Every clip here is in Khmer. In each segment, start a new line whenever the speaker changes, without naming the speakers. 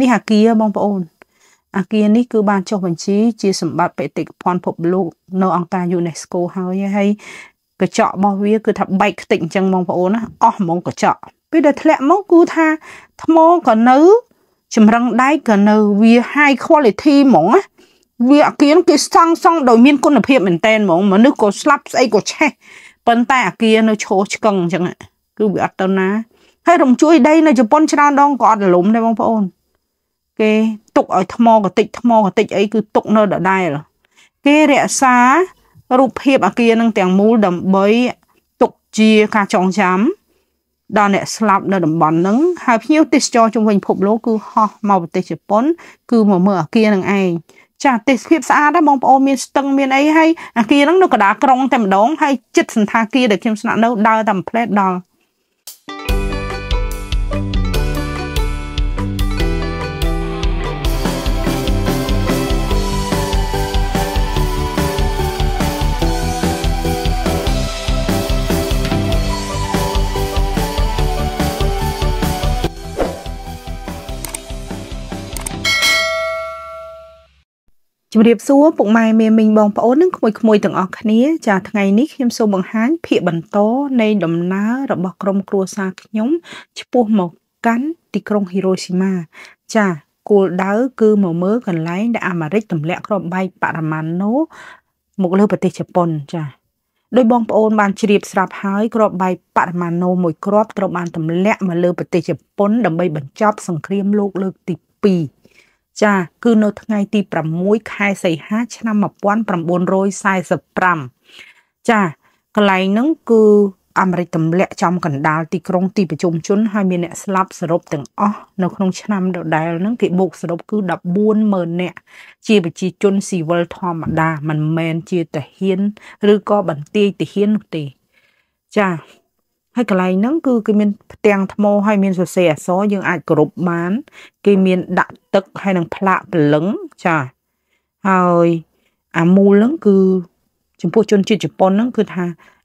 នេះអាគារបងប្អូនអាគារនេះគឺបានចុះបញ្ជីជាសម្បត្តិបេតិកភណ្ឌពិភពលោកនៅអង្គការ UNESCO ហើយហើយកញ្ចក់របស់វាគឺថាបែកខ្ទេចអញ្ចឹងបងប្អូនណាអស់ហ្មងកញ្ចក់ពេលដែលធ្លាក់មកគឺថាថ្មក៏នៅចម្រឹងដែកក៏នៅវា high quality ហ្មងណាវាអាគារគេសង់សង់ដោយមានគុណភាពមែនតែនហ្មងមនុស្សក៏ស្លាប់ស្អីក៏ឆេះប៉ុន្តែអាគារនៅឈរឆ្កឹងអញ្ចឹងគឺវាអត់ទៅណាហើយរំជួយដីនៅជប៉ុនច្រើនដងក៏អត់រលំដែរបងប្អូនគេទុកឲ្យថ្មកតិចថ្មកតិចអីគឺទុកនៅដដែលគេរក្សារូបភាពអាគារនឹងទាំងមូលដើម្បីទុកជាការចងចាំដល់អ្នកស្លាប់នៅតំបន់ហ្នឹងហើយភ្ញៀវទេសចរជុំវិញភពលោកគឺហោះមកប្រទេសជប៉ុន គឺមកមើលអាគារនឹងឯងចាទេសភាពស្អាតណាបងប្អូនមានស្ទឹងមានអីហើយអាគារហ្នឹងនៅកណ្ដាលក្រុងតែម្ដងហើយចិត្តសន្តាគារដែលខ្ញុំស្នាក់នៅដើរតាមផ្លេតដល់ជម្រាបសួរពុកម៉ែមេមីងបងប្អូននិងក្មួយៗទាំងអស់គ្នាចាថ្ងៃនេះខ្ញុំសូមបង្ហាញភាកបន្តនៃដំណើររបស់ក្រុមគ្រួសារខ្ញុំឆ្ពោះមកកាន់ទីក្រុងហេរ៉ូស៊ីម៉ាចាគោលដៅគឺមកមើលកន្លែងដែលអាមេរិកទម្លាក់គ្រាប់បែកបរមាណូមកលើប្រទេសជប៉ុនចាដោយបងប្អូនបានជ្រាប ស្រាប់ហើយក្របបែកបរមាណូមួយក្របត្រូវបានទម្លាក់មកលើប្រទេសជប៉ុន ដើម្បីបញ្ចប់ សង្គ្រាមលោកលើកទី2ចាគឺនៅថ្ងៃទី6ខែសីហាឆ្នាំ1945ចាកន្លែងហ្នឹងគឺអាមេរិកទម្លាក់ចំកណ្ដាលទីក្រុងទីប្រជុំជនហើយមានអ្នកស្លាប់សរុបទាំងអស់នៅក្នុងឆ្នាំដដែលហ្នឹងគេបូកសរុបគឺ140,000នាក់ជាប្រជាជនស៊ីវិលធម្មតាមិនមែនជាទាហាន ឬក៏បន្ទាយទាហាននោះទេចាហើយកន្លែងហ្នឹងគឺគេមានផ្ទាំងថ្មហើយមានសរសេរអក្សរយើងអាចគ្រប់បានគេមានដាក់ទឹកហើយនឹងផ្លាកព្រលឹងចាហើយអាមូលហ្នឹងគឺ ចំពោះជនជាតិជប៉ុនហ្នឹងគឺថា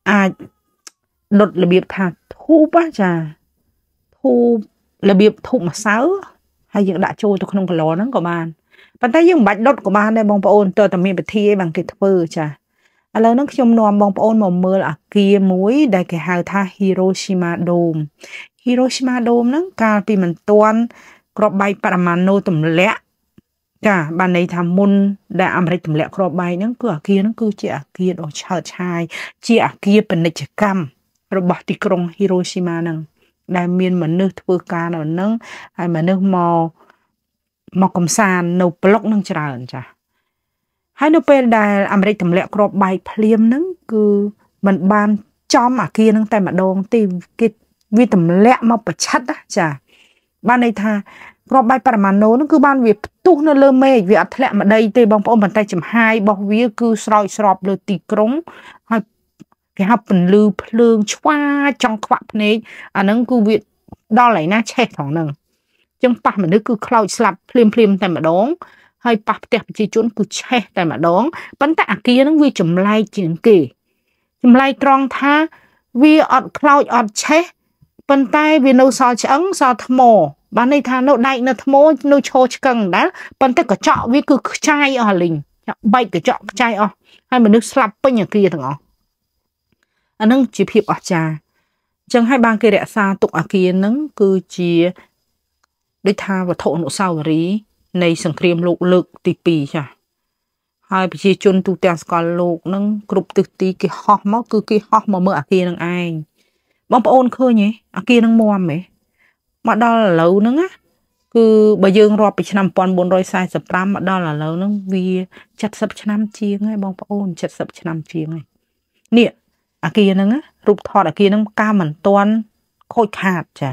អាចដុតរបៀបថាធូបចាធូបរបៀបធូបម្សៅហើយយើងដាក់ចូលទៅក្នុងកឡហ្នឹងក៏បានប៉ុន្តែយើងមិនបាច់ដុតក៏បានដែរបងប្អូនតើតែមានពិធីឯងបានគេធ្វើចាឥឡូវហ្នឹងខ្ញុំនាំបងប្អូនមកមើលអគារមួយដែលគេហៅថា Hiroshima Dome Hiroshima Dome ហ្នឹងកាលពីមិនទាន់គ្រាប់បែកបរមាណូទម្លាក់ចាបានន័យថាមុនដែលអាមេរិកទម្លាក់គ្រាប់បែកហ្នឹងគឺអាគារហ្នឹងគឺជាអាគារដ៏ឆើតឆាយជាអាគារពាណិជ្ជកម្មរបស់ទីក្រុង Hiroshima ហ្នឹង ដែលមានមនុស្សធ្វើការនៅហ្នឹងហើយមនុស្សមកមកកំសាន្តនៅប្លុកហ្នឹងច្រើនចាហើយនៅពេលដែលអាមេរិកទម្លាក់គ្រាប់បែកភ្លាមហ្នឹងគឺมันបានចំអាគារហ្នឹងតែម្ដងទេគេវាទម្លាក់មកប្រឆិតចា បានន័យថាគ្រាប់បែកបរមាណូហ្នឹងគឺបានវាផ្ទុះនៅលើមេឃវាអត់ធ្លាក់ម្ដីទេបងប្អូនប៉ុន្តែចំហាយរបស់វាគឺស្រោចស្រពលើទីក្រុងហើយគេហៅពន្លឺភ្លើងឆ្វាចង់ខ្វាក់ភ្នែកអាហ្នឹងគឺវាដល់ឯណាឆេះត្រង់ហ្នឹងចឹងប៉ះមនុស្សគឺខ្លោចស្លាប់ភ្លាមភ្លាមតែម្ដងហើយប៉ះផ្ទះប្រជាជនគឺឆេះ តែម្ដងប៉ុន្តែអាគារហ្នឹងវាចម្លែកជាងគេចម្លែកត្រង់ថាវាអត់ខ្លោចអត់ឆេះប៉ុន្តែវានៅសល់ឆ្អឹងសល់ថ្មបានន័យថានៅដែកនៅថ្មនៅឈរឆ្កឹងដែរប៉ុន្តែកញ្ចក់វាគឺខ្ចាយអស់លីងបែកកញ្ចក់ខ្ចាយអស់ហើយមនុស្សស្លាប់ពេញអាគារទាំងអស់អានឹងជាភាពអស្ចារ្យអញ្ចឹងហើយបានគេរក្សាទុកអាគារនឹងគឺជាដូចថាវត្ថុអនុស្សាវរីយ៍នៃសង្គ្រាមលោកលើកទី2ចាហើយប្រជាជនទូទាំងសកលលោកនឹងគ្រប់ទិសទីគេហោះមកគឺគេហោះមកមើលអាគារនឹងឯងបងប្អូនឃើញទេអាគារនឹងមមទេមកដល់ឥឡូវហ្នឹងណាគឺបើយើងរាប់ពីឆ្នាំ1445មកដល់ឥឡូវហ្នឹងវា70ឆ្នាំជាងហើយបងប្អូន70ឆ្នាំជាងហើយនេះអាគារហ្នឹងរូបថតអាគារហ្នឹងកាលមិនទាន់ខូចខាតចា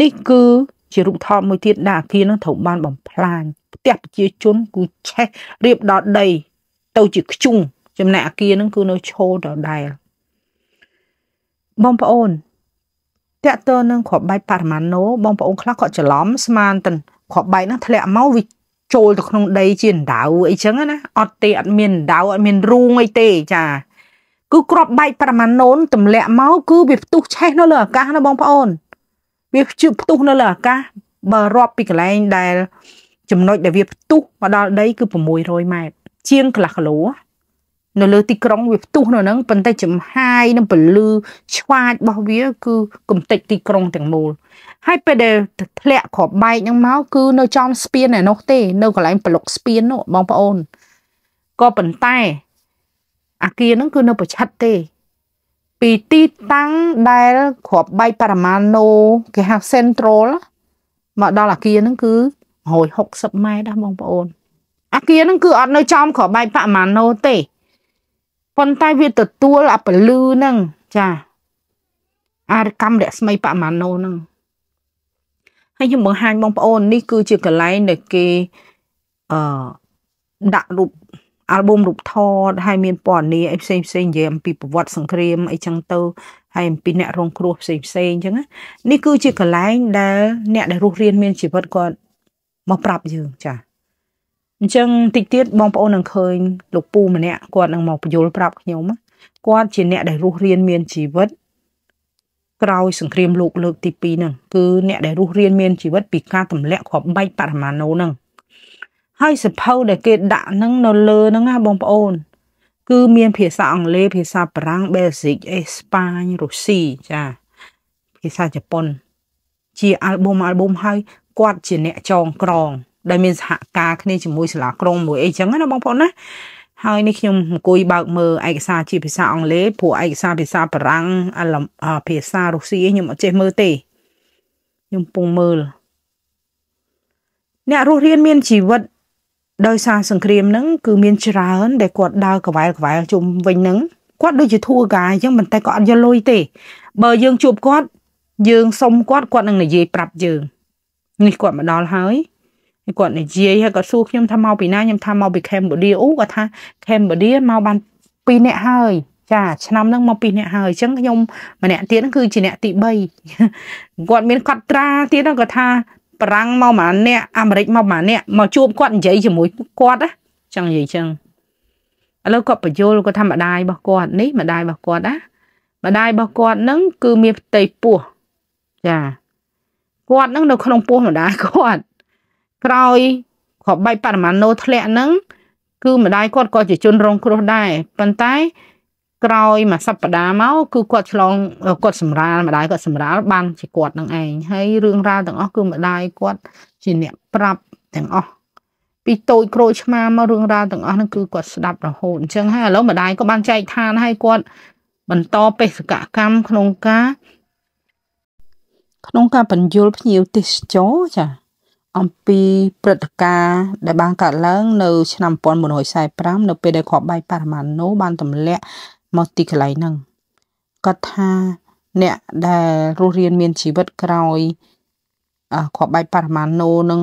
នេះគឺជារូបធម៌មួយទៀតដែលអាគារនឹងត្រូវបានបំផ្លាញផ្ទះប្រជាជនគឺឆេះរៀបដល់ដីទៅជាខ្ជុងចំណែកអាគារនឹង គឺនៅឈរដដែលបងប្អូនតកតើនឹងគ្រាប់បែកបរមាណូបងប្អូនខ្លះគាត់ច្រឡំស្មានទៅគ្រាប់បែកហ្នឹងធ្លាក់មកវាចូលទៅក្នុងដី ជាដៅអីចឹងណាអត់ទេអត់មានដៅអត់មានរូងអីទេចាគឺគ្រាប់បែកប្រមាណណូនទម្លាក់មកគឺវាផ្ទុះឆេះនៅលើអាកាសណាបងប្អូនវាខ្ជិបផ្ទុះនៅលើអាកាសបើរាប់ពីកន្លែងដែល ចំណុចដែលវាផ្ទុះមកដល់ដី គឺ600ម៉ែត្រជាងកន្លះគីឡូនៅលើទីក្រុងវាផ្ទុះនៅហ្នឹងប៉ុន្តែចំហាយនិងពលឺឆ្វាចរបស់វា គឺ កំទេចទីក្រុងទាំងមូល ហើយពេលដែលធ្លាក់ក្របបែកហ្នឹងមកគឺនៅចំស្ពានឯនោះទេ នៅកន្លែងប្លុកស្ពាននោះបងប្អូនក៏ប៉ុន្តែអាគារហ្នឹងគឺនៅប្រឆិតទេពីទីតាំងដែលគ្រាប់បែកបរមាណូគេហៅ Central មកដល់អាគារហ្នឹងគឺ160ម៉ែត្រដែរបងប្អូនអាគារហ្នឹងគឺអត់នៅចំគ្រាប់បែកបរមាណូទេប៉ុន្តែវាទទួលអាពលឺហ្នឹងចាអារកម្មរស្មីបរមាណូហ្នឹងហើយខ្ញុំបង្ហាញបងប្អូននេះគឺជាកន្លែងដែលគេអឺដាក់រូបអាល់ប៊ុមរូបថតហើយមានពណ៌នាអីផ្សេងផ្សេងនិយាយអំពីប្រវត្តិសង្គ្រាមអីចឹងទៅហើយអំពីអ្នករងគ្រោះផ្សេងផ្សេងចឹងណានេះគឺជាកន្លែងដែលអ្នកដែលរស់រៀនមានជីវិតគាត់មកប្រាប់យើងចាអញ្ចឹងតិចទៀតបងប្អូននឹងឃើញលោកពូម្នាក់គាត់នឹងមកបញ្យល់ប្រាប់ខ្ញុំគាត់ជាអ្នក ដែលរស់រៀនមានជីវិតក្រោយសង្គ្រាមលោកលើកទី2ហ្នឹងគឺអ្នកដែលរស់រៀនមានជីវិតពីការទម្លាក់គ្រាប់បែកបរមាណូហ្នឹងហើយសភៅដែលគេដាក់ហ្នឹងនៅលើហ្នឹងណាបងប្អូន គឺមាន ភាសាអង់គ្លេសភាសាបារាំងបេលហ្សិកអេស្ប៉ាញរុស្ស៊ីចាភាសាជប៉ុន ជាអាល់ប៊ុមអាល់ប៊ុមហើយគាត់ជាអ្នកចងក្រងដែលមានសហការគ្នាជាមួយសាលាក្រុងមួយអីចឹងណាបងប្អូនណាហើយនេះខ្ញុំអង្គុយបើកមើលឯកសារជាភាសាអង់គ្លេសព្រោះឯកសារភាសាបារាំងភាសារុស្ស៊ីខ្ញុំអត់ចេះមើលទេខ្ញុំពងមើលអ្នករស់រៀនមានជីវិតដោយសារសង្គ្រាមហ្នឹងគឺមានច្រើនដែលគាត់ដើរកវ៉ែលកវ៉ែលជុំវិញហ្នឹងគាត់ដូចជាធួកាអញ្ចឹងប៉ុន្តែគាត់អត់យកលុយទេបើយើងជួបគាត់យើងសុំគាត់គាត់នឹងនិយាយប្រាប់យើងនេះគាត់មកដល់ហើយគាត់និយាយហើយគាត់សួរខ្ញុំថាមកពីណាខ្ញុំថាមកពី Cambodia អូគាត់ថា Cambodia មកបាន2នាក់ហើយចាឆ្នាំហ្នឹងមក2នាក់ហើយអញ្ចឹងខ្ញុំម្នាក់ទៀតហ្នឹងគឺជាអ្នកទី3គាត់មានកត់ត្រាទៀតគាត់ថាបារាំងមកម៉ាអ្នកអាមេរិកមកម៉ាអ្នកមកជួបគាត់និយាយជាមួយគាត់ណាចង់និយាយចឹងឥឡូវគាត់បញ្យលគាត់ថាម្ដាយរបស់គាត់នេះម្ដាយរបស់គាត់ណាម្ដាយរបស់គាត់នឹងគឺមានផ្ទៃពោះចាគាត់នឹងនៅក្នុងពោះម្ដាយគាត់ក្រោយគ្រាប់បែកបរមាណូធ្លាក់នឹងគឺម្ដាយគាត់ក៏ជាជន រងគ្រោះដែរប៉ុន្តែក្រោយមួយសប្តាហ៍មកគឺគាត់ឆ្លងគាត់សម្រាលម្ដាយគាត់សម្រាលបានជាគាត់នឹងឯងហើយរឿងរ៉ាវទាំងអស់គឺម្ដាយគាត់ជាអ្នកប្រាប់ទាំងអស់ពីតូចក្រូចឆ្មាមករឿងរ៉ាវទាំងអស់ហ្នឹងគឺគាត់ស្ដាប់រហូតអញ្ចឹងហើយឥឡូវម្ដាយក៏បានចែកឋានឲ្យគាត់បន្តបេសកកម្មក្នុងការក្នុងការបញ្យលភ្ញៀវទេសចរចាអំពីព្រឹត្តិការណ៍ដែលបានកើតឡើងនៅឆ្នាំ1945នៅពេលដែលក្របបែកប៉ារ៉ាម៉ាណូបានទម្លាក់មកទីកន្លែងហ្នឹងគាត់ថាអ្នកដែលរស់រៀនមានជីវិតក្រោយអខបបាច់បរមាណូនឹង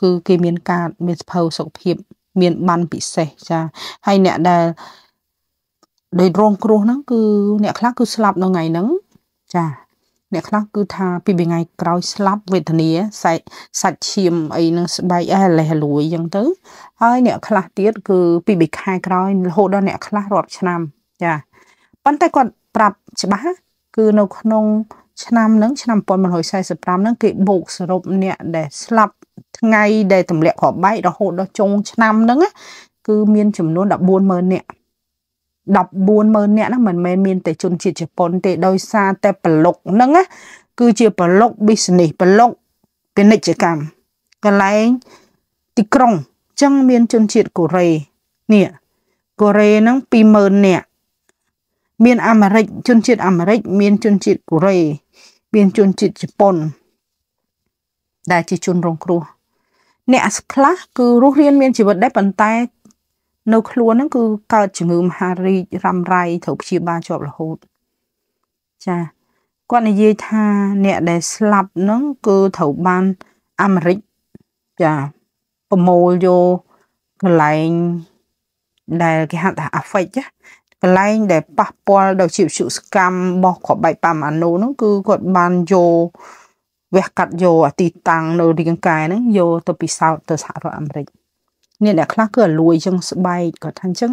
គឺគេមានការមានសភៅសុខភាព មានបានពិសេសចា ហើយអ្នកដែលដោយរងគ្រោះហ្នឹងគឺ អ្នកខ្លះគឺស្លាប់នៅថ្ងៃហ្នឹងចា អ្នកខ្លះគឺថាពីថ្ងៃក្រោយស្លាប់វេទនាសាច់សាច់ឈាមអីនឹងស្បែកអេះលេះលួយអញ្ចឹងទៅហើយអ្នកខ្លះទៀតគឺពីបីខែក្រោយរហូតដល់អ្នកខ្លះរាប់ឆ្នាំចាប៉ុន្តែគាត់ប្រាប់ច្បាស់គឺនៅក្នុងឆ្នាំហ្នឹងឆ្នាំ1945ហ្នឹងគេបូកសរុបអ្នកដែលស្លាប់ថ្ងៃដែលទម្លាក់គ្រាប់បែករហូតដល់ចុងឆ្នាំហ្នឹងគឺមានចំនួន140,000នាក់140,000នាក់ហ្នឹងមិនមែនមានតែជនជាតិជប៉ុនទេដោយសារតែ ប្លុកហ្នឹងគឺជាប្លុក business ប្លុកពាណិជ្ជកម្មកន្លែងទីក្រុងអញ្ចឹងមានជនជាតិកូរ៉េនេះកូរ៉េហ្នឹង20,000នាក់មានអាមេរិកជនជាតិអាមេរិកមាន ជនជាតិកូរ៉េមានជនជាតិជប៉ុនដែលជាជនរងគ្រោះអ្នកខ្លះគឺរស់រានមានជីវិតដែរប៉ុន្តែនៅខ្លួនហ្នឹង គឺកើតជំងឺមហារីករ៉ាំរ៉ៃត្រូវព្យាបាលជាប់រហូតចាគាត់និយាយថាអ្នកដែលស្លាប់ហ្នឹង គឺត្រូវបានអាមេរិកចាប្រមូលយកកន្លែងដែលគេហៅថា affect ចាកន្លែងដែលប៉ះពាល់ដល់ជីវសុសកម្មរបស់ក្របៃប៉ាម៉ាណូនោះគឺគាត់បានយកវះកាត់យកអាទីតាំងនៅរាងកាយហ្នឹងយកទៅពិសោធន៍ទៅសហរដ្ឋអាមេរិកនេះអ្នកខ្លះគឺលួយចឹងស្បែកគាត់ថាអញ្ចឹង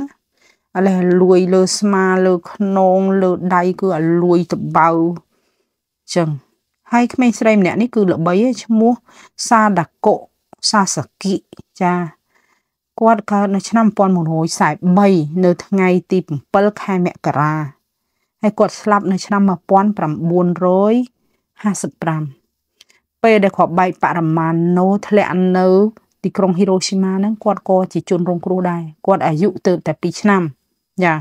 ឥឡូវលួយលើស្មាលើខ្នងលើដៃគឺឲ្យលួយតបៅចឹង ហើយក្មេងស្រីម្នាក់នេះគឺល្បីឈ្មោះសាដាកុសាសាគិចាគាត់កើតនៅឆ្នាំ1943នៅថ្ងៃទី7ខែមករាហើយគាត់ស្លាប់នៅឆ្នាំ1955ពេលដែលគាត់បែកបរមាណូធ្លាក់នៅ ទីក្រុងហ៊ីរ៉ូស៊ីម៉ាហ្នឹងគាត់ក៏ជាជនរងគ្រោះដែរគាត់អាយុទៅតែ2ឆ្នាំយ៉ា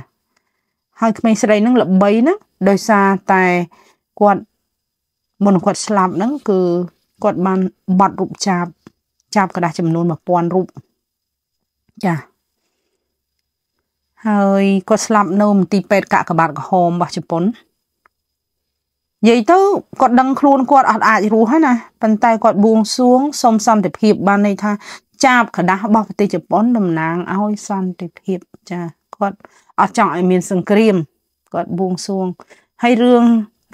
ហើយក្មេងស្រីហ្នឹងល្បីណាស់ដោយសារតែគាត់មុនគាត់ស្លាប់ហ្នឹងគឺគាត់បានបាត់រូបចាប់ចាប់กระดาษចំនួន1000រូបចាហើយគាត់ស្លាប់នៅមន្ទីរពេទ្យកាកបាទក្រហមរបស់ជប៉ុននិយាយទៅគាត់ដឹងខ្លួនគាត់អត់អាចរស់ហើយណាប៉ុន្តែគាត់បួងសួងសុំសន្តិភាពបានន័យថា ចាបกระดาษរបស់ប្រទេសជប៉ុនតំណាងឲ្យសន្តិភាពចាគាត់អត់ចង់ឲ្យមានសង្គ្រាមគាត់បួងសួងហើយរឿង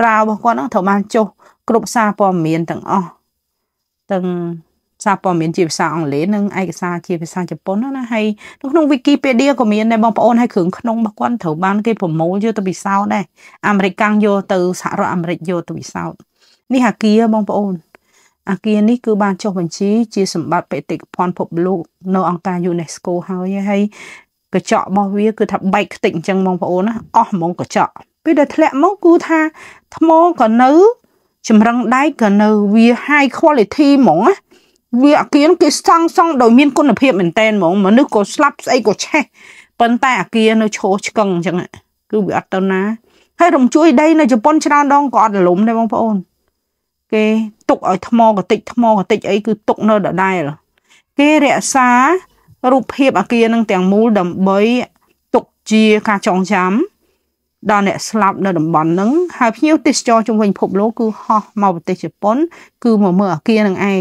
រ៉ាវរបស់គាត់ហ្នឹងត្រូវបានចុះ គ្រប់សារព័ត៌មានទាំងអស់ទាំងសារព័ត៌មានជាភាសាអង់គ្លេសនិងឯកសារជាភាសាជប៉ុនណាហើយនៅក្នុង Wikipedia ក៏មានដែរបងប្អូនហើយគ្រឿងក្នុងរបស់គាត់ត្រូវបានគេប្រមូលយកទៅពិសោធន៍ដែរអាមេរិកកាំងយកទៅសហរដ្ឋអាមេរិកយកទៅពិសោធន៍នេះអាគារបងប្អូនអាគារនេះគឺបានចុះបញ្ជីជាសម្បត្តិបេតិកភណ្ឌពិភពលោកនៅអង្គការ UNESCO ហើយហើយកញ្ចក់របស់វាគឺថាបែកខ្ទេចអញ្ចឹងបងប្អូនណាអស់ហ្មងកញ្ចក់ពេលដែលធ្លាក់មកគឺថាថ្មក៏នៅ ចម្រឹងដែកក៏នៅវា high quality ហ្មងណាវាអាគារគេស្ង់សង់ដោយមានគុណភាពមែនតែនហ្មងមនុស្សក៏ស្លាប់ស្អីក៏ឆេះប៉ុន្តែអាគារនៅឈរឆ្កឹងអញ្ចឹងគឺវាអត់ទៅណាហើយរំជួយដីនៅជប៉ុនច្រើនដងក៏អត់រលំដែរបងប្អូនគេទុកឲ្យថ្មកតិចថ្មកតិចអីគឺទុកនៅដដែលគេរក្សារូបភាពអាគារនឹងទាំងមូលដើម្បីទុកជាការចងចាំដល់អ្នកស្លាប់នៅតំបន់ហ្នឹងហើយភ្ញៀវទេសចរជុំវិញភពលោកគឺហោះមកប្រទេសជប៉ុនគឺមកមើលអាគារនឹងឯង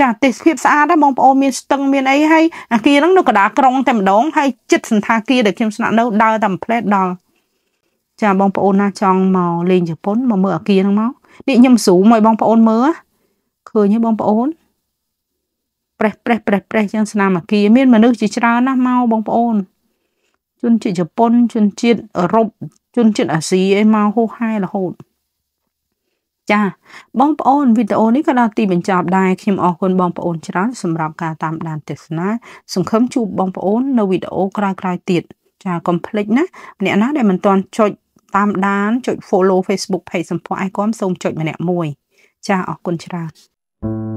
ចាទេសភាពស្អាតណាបងប្អូនមានស្ទឹងមានអីហើយអាគារហ្នឹងនៅកណ្ដាលក្រុងតែម្ដងហើយចិត្តសន្តាគារដែលខ្ញុំស្នាក់នៅដើរតាមផ្លែតដល់ចាបងប្អូនណាចង់មកលេងជប៉ុនមកមើលអាគារហ្នឹងមកនេះខ្ញុំស្រូមឲ្យបងប្អូនមើលឃើញទេបងប្អូនប្រេះប្រេះប្រេះប្រេះចឹងស្នាមអាគារមានមនុស្សជាច្រើនណាស់មកបងប្អូនជនជាតិជប៉ុនជនជាតិអឺរ៉ុបជនជាតិអាស៊ីអីមកហូរហែរហូតចាបងប្អូនវីដេអូនេះក៏ដល់ទីបញ្ចប់ដែរខ្ញុំអរគុណបងប្អូនច្រើនសម្រាប់ការតាមដានទស្សនាសង្ឃឹមជួបបងប្អូន នៅវីដេអូក្រោយៗទៀតចាកុំភ្លេចណាអ្នកណាដែលមិនទាន់ចុចតាមដានចុច follow Facebook page សម្ផស្សអាយគំសូមចុច ម្នាក់មួយ ចាអរគុណច្រើន